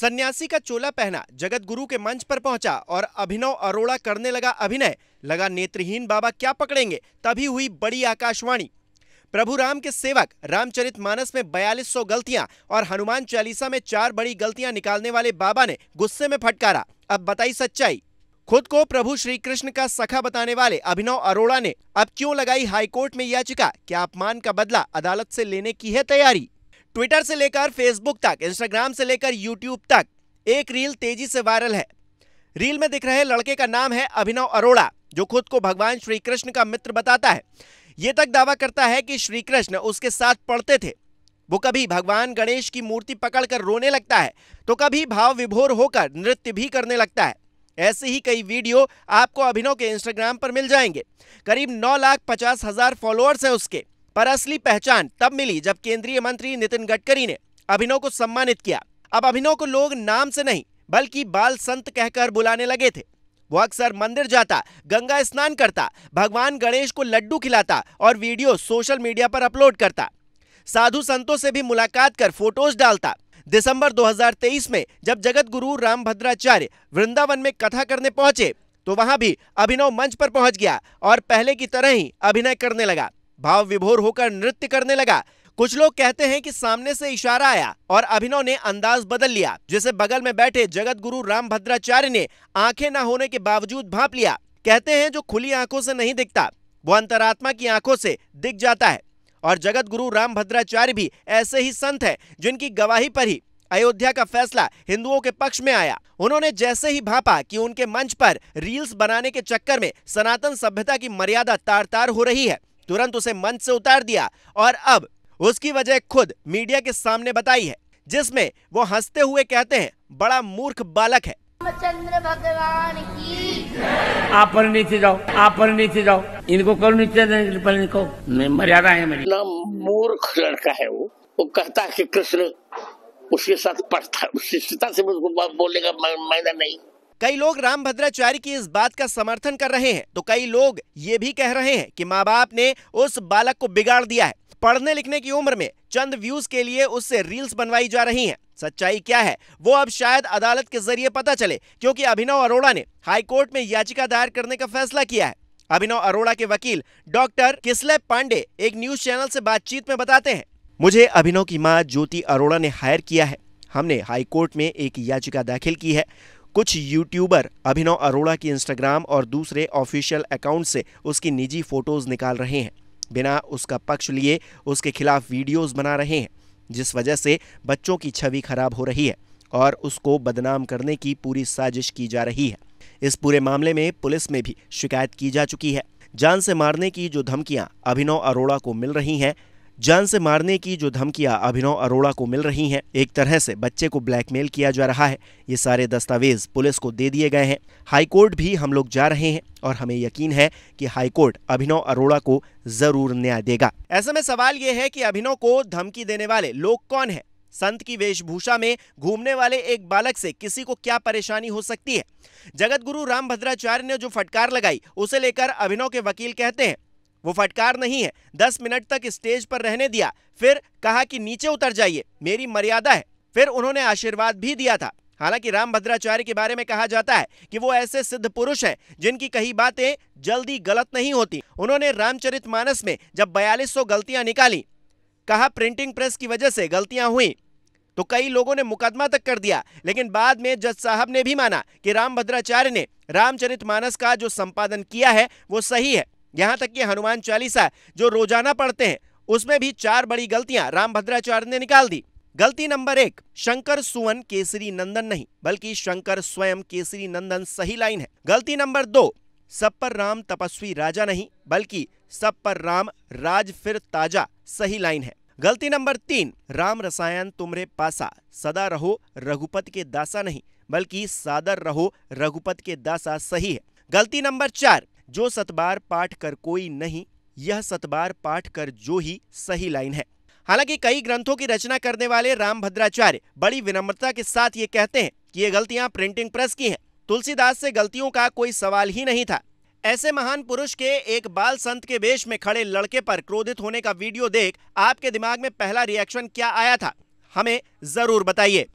सन्यासी का चोला पहना जगत गुरु के मंच पर पहुंचा और अभिनव अरोड़ा करने लगा अभिनय लगा नेत्रहीन बाबा क्या पकड़ेंगे तभी हुई बड़ी आकाशवाणी प्रभु राम के सेवक रामचरित मानस में सौ गलतियां और हनुमान चालीसा में चार बड़ी गलतियां निकालने वाले बाबा ने गुस्से में फटकारा अब बताई सच्चाई खुद को प्रभु श्री कृष्ण का सखा बताने वाले अभिनव अरोड़ा ने अब क्यों लगाई हाईकोर्ट में याचिका क्या अपमान का बदला अदालत से लेने की है तैयारी ट्विटर से लेकर फेसबुक तक इंस्टाग्राम से लेकर यूट्यूब तक एक रील तेजी से वायरल है रील में दिख रहे लड़के का नाम है अभिनव अरोड़ा जो खुद को भगवान श्री कृष्ण का मित्र बताता है ये तक दावा करता है कि श्री कृष्ण उसके साथ पढ़ते थे वो कभी भगवान गणेश की मूर्ति पकड़कर रोने लगता है तो कभी भाव विभोर होकर नृत्य भी करने लगता है ऐसे ही कई वीडियो आपको अभिनव के इंस्टाग्राम पर मिल जाएंगे करीब नौ लाख पचास हजार फॉलोअर्स हैं उसके पर असली पहचान तब मिली जब केंद्रीय मंत्री नितिन गडकरी ने अभिनव को सम्मानित किया अब अभिनव को लोग नाम से नहीं बल्कि बाल संत कहकर बुलाने लगे थे वो अक्सर मंदिर जाता गंगा स्नान करता भगवान गणेश को लड्डू खिलाता और वीडियो सोशल मीडिया पर अपलोड करता साधु संतों से भी मुलाकात कर फोटोज डालता दिसंबर 2023 में जब जगत गुरु रामभद्राचार्य वृंदावन में कथा करने पहुंचे तो वहां भी अभिनव मंच पर पहुंच गया और पहले की तरह ही अभिनय करने लगा भाव विभोर होकर नृत्य करने लगा कुछ लोग कहते हैं कि सामने से इशारा आया और अभिनव ने अंदाज बदल लिया जिसे बगल में बैठे जगत गुरु राम भद्राचार्य ने आंखें न होने के बावजूद भाप लिया कहते हैं जो खुली आंखों से नहीं दिखता वो अंतरात्मा की आंखों से दिख जाता है और जगत गुरु राम भद्राचार्य भी ऐसे ही संत है जिनकी गवाही पर ही अयोध्या का फैसला हिंदुओं के पक्ष में आया उन्होंने जैसे ही भापा कि उनके मंच पर रील्स बनाने के चक्कर में सनातन सभ्यता की मर्यादा तार तार हो रही है तुरंत उसे मंच से उतार दिया और अब उसकी वजह खुद मीडिया के सामने बताई है जिसमें वो हंसते हुए कहते हैं बड़ा मूर्ख बालक है चंद्र भगवान की आप पर नीचे जाओ आप पर नीचे जाओ इनको करो नीचे को इनको मर्यादा है मेरी ना मूर्ख लड़का है वो वो कहता है कि कृष्ण उसके साथ पढ़ता शिष्टता से उसको बोलने का मैदा नहीं कई लोग राम भद्राचार्य की इस बात का समर्थन कर रहे हैं तो कई लोग ये भी कह रहे हैं कि माँ बाप ने उस बालक को बिगाड़ दिया है पढ़ने लिखने की उम्र में चंद व्यूज के लिए उससे रील्स बनवाई जा रही हैं सच्चाई क्या है वो अब शायद अदालत के जरिए पता चले क्योंकि अभिनव अरोड़ा ने हाईकोर्ट में याचिका दायर करने का फैसला किया है अभिनव अरोड़ा के वकील डॉक्टर किसले पांडे एक न्यूज चैनल से बातचीत में बताते हैं मुझे अभिनव की माँ ज्योति अरोड़ा ने हायर किया है हमने हाईकोर्ट में एक याचिका दाखिल की है कुछ यूट्यूबर अभिनव अरोड़ा की इंस्टाग्राम और दूसरे ऑफिशियल अकाउंट से उसकी निजी फोटोज निकाल रहे हैं बिना उसका पक्ष लिए उसके खिलाफ वीडियोस बना रहे हैं जिस वजह से बच्चों की छवि खराब हो रही है और उसको बदनाम करने की पूरी साजिश की जा रही है इस पूरे मामले में पुलिस में भी शिकायत की जा चुकी है जान से मारने की जो धमकियां अभिनव अरोड़ा को मिल रही हैं जान से मारने की जो धमकियां अभिनव अरोड़ा को मिल रही हैं एक तरह से बच्चे को ब्लैकमेल किया जा रहा है ये सारे दस्तावेज पुलिस को दे दिए गए हैं हाईकोर्ट भी हम लोग जा रहे हैं और हमें यकीन है कि हाईकोर्ट अभिनव अरोड़ा को जरूर न्याय देगा ऐसे में सवाल ये है कि अभिनव को धमकी देने वाले लोग कौन है संत की वेशभूषा में घूमने वाले एक बालक से किसी को क्या परेशानी हो सकती है जगत गुरु राम भद्राचार्य ने जो फटकार लगाई उसे लेकर अभिनव के वकील कहते हैं वो फटकार नहीं है दस मिनट तक स्टेज पर रहने दिया फिर कहा कि नीचे उतर जाइए मेरी मर्यादा है फिर उन्होंने आशीर्वाद भी दिया था हालांकि राम भद्राचार्य के बारे में कहा जाता है कि वो ऐसे सिद्ध पुरुष हैं जिनकी कही बातें जल्दी गलत नहीं होती उन्होंने रामचरित मानस में जब बयालीस गलतियां निकाली कहा प्रिंटिंग प्रेस की वजह से गलतियां हुई तो कई लोगों ने मुकदमा तक कर दिया लेकिन बाद में जज साहब ने भी माना कि राम भद्राचार्य ने रामचरित का जो संपादन किया है वो सही है यहाँ तक कि हनुमान चालीसा जो रोजाना पढ़ते हैं उसमें भी चार बड़ी गलतियां राम भद्राचार्य ने निकाल दी गलती नंबर एक शंकर सुवन केसरी नंदन नहीं बल्कि शंकर स्वयं केसरी नंदन सही लाइन है गलती नंबर दो सब पर राम तपस्वी राजा नहीं बल्कि सब पर राम राज फिर ताजा सही लाइन है गलती नंबर तीन राम रसायन तुमरे पासा सदा रहो रघुपत के दासा नहीं बल्कि सादर रहो रघुपत के दासा सही है गलती नंबर चार जो सतबार पाठ कर कोई नहीं यह सतबार पाठ कर जो ही सही लाइन है हालांकि कई ग्रंथों की रचना करने वाले राम भद्राचार्य बड़ी विनम्रता के साथ ये कहते हैं कि ये गलतियां प्रिंटिंग प्रेस की हैं तुलसीदास से गलतियों का कोई सवाल ही नहीं था ऐसे महान पुरुष के एक बाल संत के वेश में खड़े लड़के पर क्रोधित होने का वीडियो देख आपके दिमाग में पहला रिएक्शन क्या आया था हमें जरूर बताइए